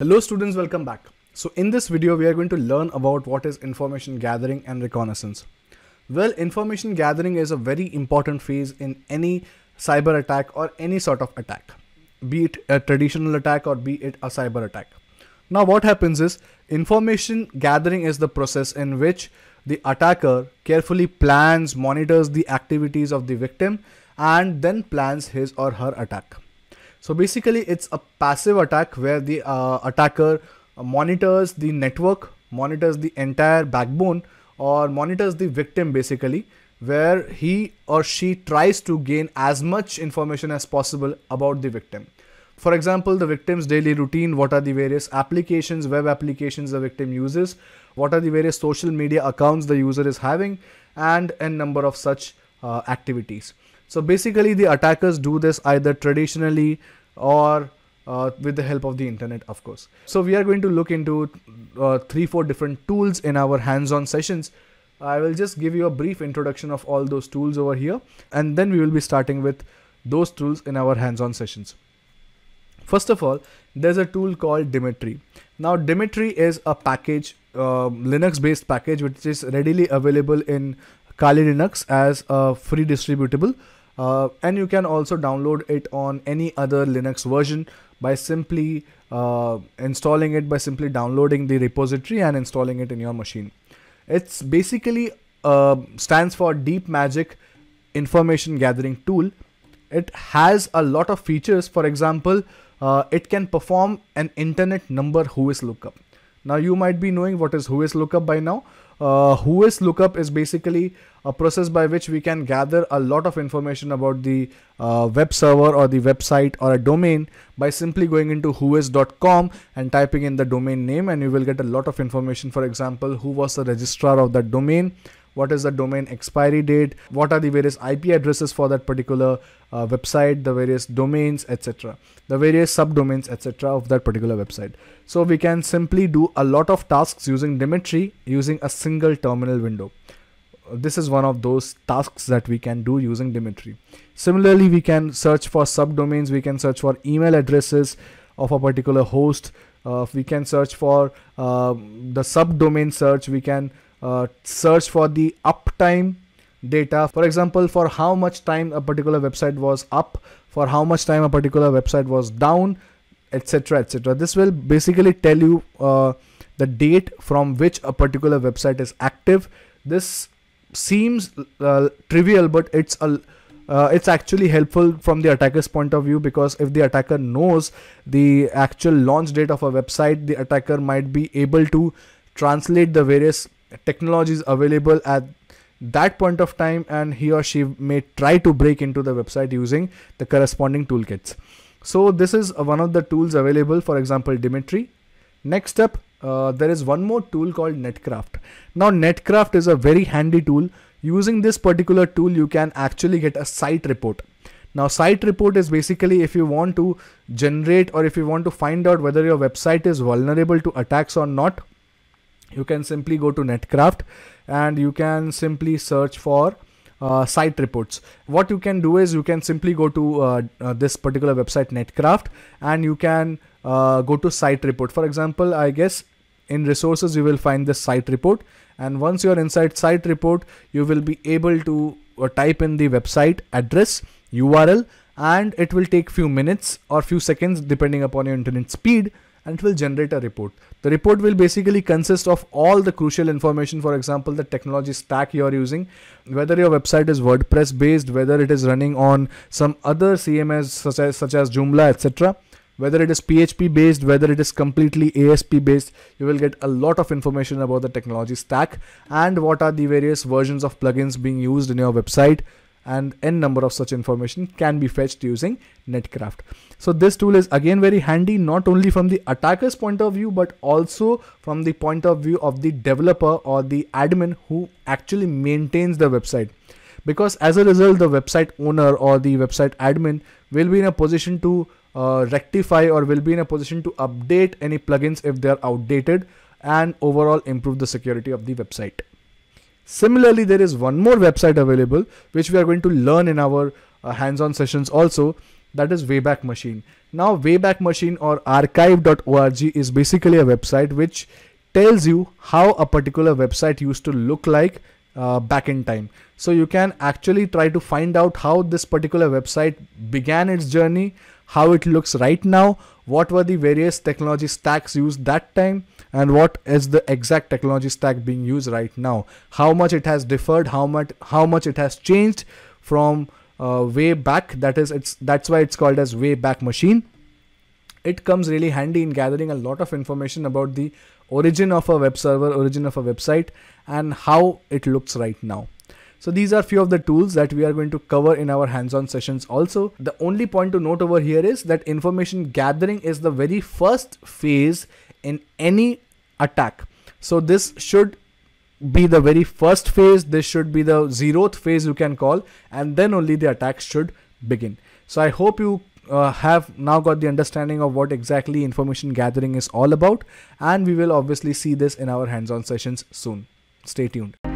Hello students, welcome back. So in this video, we are going to learn about what is information gathering and reconnaissance. Well, information gathering is a very important phase in any cyber attack or any sort of attack, be it a traditional attack or be it a cyber attack. Now what happens is information gathering is the process in which the attacker carefully plans, monitors the activities of the victim and then plans his or her attack. So basically it's a passive attack where the uh, attacker monitors the network, monitors the entire backbone or monitors the victim basically where he or she tries to gain as much information as possible about the victim. For example, the victim's daily routine, what are the various applications, web applications the victim uses, what are the various social media accounts the user is having, and a number of such uh, activities. So basically the attackers do this either traditionally or uh, with the help of the internet of course so we are going to look into uh, three four different tools in our hands-on sessions i will just give you a brief introduction of all those tools over here and then we will be starting with those tools in our hands-on sessions first of all there's a tool called dimitri now dimitri is a package uh, linux based package which is readily available in kali linux as a free distributable uh, and you can also download it on any other Linux version by simply uh, installing it by simply downloading the repository and installing it in your machine. It's basically uh, stands for Deep Magic Information Gathering Tool. It has a lot of features. For example, uh, it can perform an internet number Whois lookup. Now you might be knowing what is Whois lookup by now uh, whois lookup is basically a process by which we can gather a lot of information about the uh, web server or the website or a domain by simply going into whois.com and typing in the domain name and you will get a lot of information for example who was the registrar of that domain what is the domain expiry date, what are the various IP addresses for that particular uh, website, the various domains, etc. The various subdomains, etc. of that particular website. So we can simply do a lot of tasks using Dimitri using a single terminal window. This is one of those tasks that we can do using Dimitri. Similarly, we can search for subdomains, we can search for email addresses of a particular host, uh, we can search for uh, the subdomain search we can uh, search for the uptime data for example for how much time a particular website was up for how much time a particular website was down etc etc this will basically tell you uh, the date from which a particular website is active this seems uh, trivial but it's a uh, it's actually helpful from the attacker's point of view because if the attacker knows the actual launch date of a website the attacker might be able to translate the various technologies available at that point of time and he or she may try to break into the website using the corresponding toolkits. So this is one of the tools available, for example, Dimitri. Next up, uh, there is one more tool called netcraft now netcraft is a very handy tool using this particular tool you can actually get a site report now site report is basically if you want to generate or if you want to find out whether your website is vulnerable to attacks or not you can simply go to netcraft and you can simply search for uh, site reports what you can do is you can simply go to uh, uh, this particular website netcraft and you can uh, go to site report for example i guess in resources you will find the site report and once you are inside site report you will be able to uh, type in the website address url and it will take few minutes or few seconds depending upon your internet speed and it will generate a report. The report will basically consist of all the crucial information, for example, the technology stack you are using, whether your website is WordPress based, whether it is running on some other CMS such as, such as Joomla, etc whether it is PHP based, whether it is completely ASP based, you will get a lot of information about the technology stack and what are the various versions of plugins being used in your website, and n number of such information can be fetched using netcraft so this tool is again very handy not only from the attacker's point of view but also from the point of view of the developer or the admin who actually maintains the website because as a result the website owner or the website admin will be in a position to uh, rectify or will be in a position to update any plugins if they are outdated and overall improve the security of the website Similarly, there is one more website available, which we are going to learn in our uh, hands-on sessions also, that is Wayback Machine. Now, Wayback Machine or archive.org is basically a website which tells you how a particular website used to look like uh, back in time. So you can actually try to find out how this particular website began its journey, how it looks right now, what were the various technology stacks used that time, and what is the exact technology stack being used right now, how much it has differed, how much how much it has changed from uh, way back. That is, it's that's why it's called as way back machine. It comes really handy in gathering a lot of information about the origin of a web server, origin of a website, and how it looks right now. So these are few of the tools that we are going to cover in our hands-on sessions also. The only point to note over here is that information gathering is the very first phase in any attack. So this should be the very first phase. This should be the zeroth phase you can call and then only the attack should begin. So I hope you uh, have now got the understanding of what exactly information gathering is all about and we will obviously see this in our hands-on sessions soon. Stay tuned.